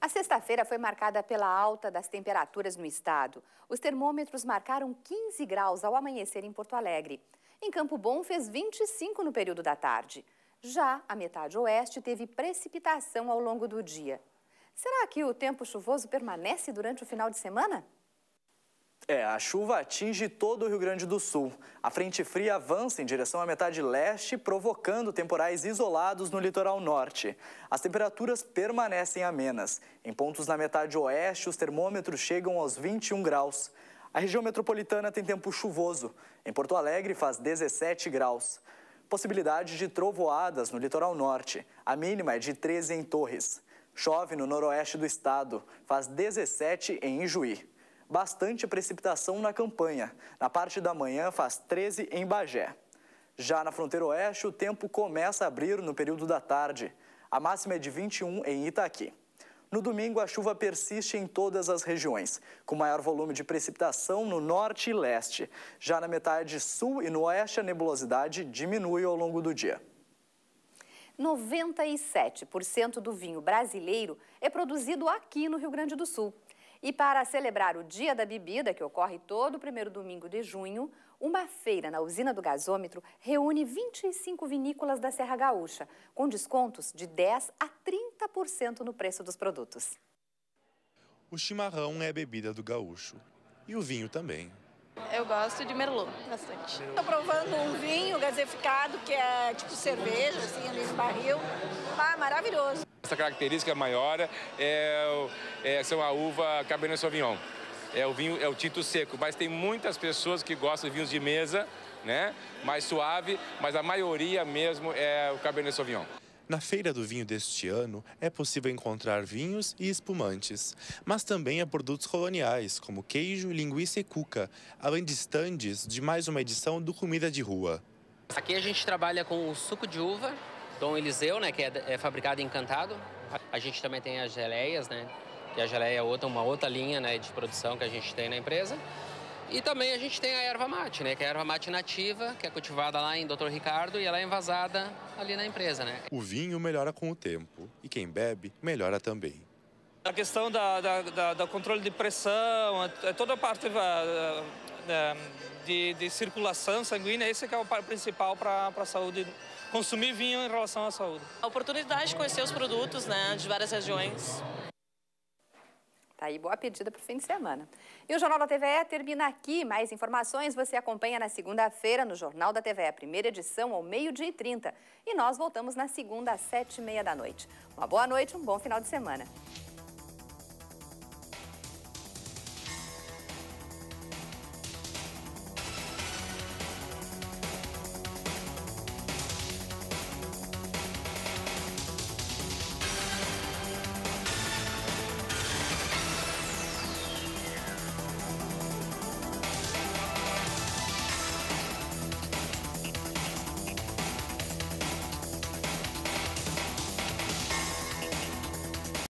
A sexta-feira foi marcada pela alta das temperaturas no estado. Os termômetros marcaram 15 graus ao amanhecer em Porto Alegre. Em Campo Bom fez 25 no período da tarde. Já a metade oeste teve precipitação ao longo do dia. Será que o tempo chuvoso permanece durante o final de semana? É, a chuva atinge todo o Rio Grande do Sul. A frente fria avança em direção à metade leste, provocando temporais isolados no litoral norte. As temperaturas permanecem amenas. Em pontos na metade oeste, os termômetros chegam aos 21 graus. A região metropolitana tem tempo chuvoso. Em Porto Alegre, faz 17 graus. Possibilidade de trovoadas no litoral norte. A mínima é de 13 em Torres. Chove no noroeste do estado, faz 17 em Ijuí bastante precipitação na campanha. Na parte da manhã, faz 13 em Bagé. Já na fronteira oeste, o tempo começa a abrir no período da tarde. A máxima é de 21 em Itaqui. No domingo, a chuva persiste em todas as regiões, com maior volume de precipitação no norte e leste. Já na metade sul e no oeste, a nebulosidade diminui ao longo do dia. 97% do vinho brasileiro é produzido aqui no Rio Grande do Sul. E para celebrar o Dia da Bebida, que ocorre todo primeiro domingo de junho, uma feira na usina do gasômetro reúne 25 vinícolas da Serra Gaúcha, com descontos de 10 a 30% no preço dos produtos. O chimarrão é a bebida do gaúcho e o vinho também. Eu gosto de merlot, bastante. Estou provando um vinho gaseificado, que é tipo cerveja, assim, ali no barril. Ah, maravilhoso. Essa característica é maior é, é, são a uva Cabernet Sauvignon. É o vinho, é o tinto seco, mas tem muitas pessoas que gostam de vinhos de mesa, né? Mais suave, mas a maioria mesmo é o Cabernet Sauvignon. Na Feira do Vinho deste ano, é possível encontrar vinhos e espumantes, mas também há produtos coloniais, como queijo, linguiça e cuca, além de estandes de mais uma edição do Comida de Rua. Aqui a gente trabalha com o suco de uva, Dom Eliseu, né, que é, é fabricado em Cantado. A gente também tem as geleias, né, que a geleia é outra, uma outra linha né, de produção que a gente tem na empresa. E também a gente tem a erva mate, né? Que é a erva mate nativa, que é cultivada lá em Dr. Ricardo e ela é envasada ali na empresa, né? O vinho melhora com o tempo e quem bebe melhora também. A questão da, da, da, da controle de pressão, é toda a parte eh, de, de circulação sanguínea, esse é o principal para a saúde, consumir vinho em relação à saúde. A oportunidade de conhecer os produtos né, de várias regiões. Tá aí, boa pedida para o fim de semana. E o Jornal da TVE termina aqui. Mais informações você acompanha na segunda-feira no Jornal da TVE, primeira edição, ao meio-dia e trinta. E nós voltamos na segunda, às sete e meia da noite. Uma boa noite, um bom final de semana.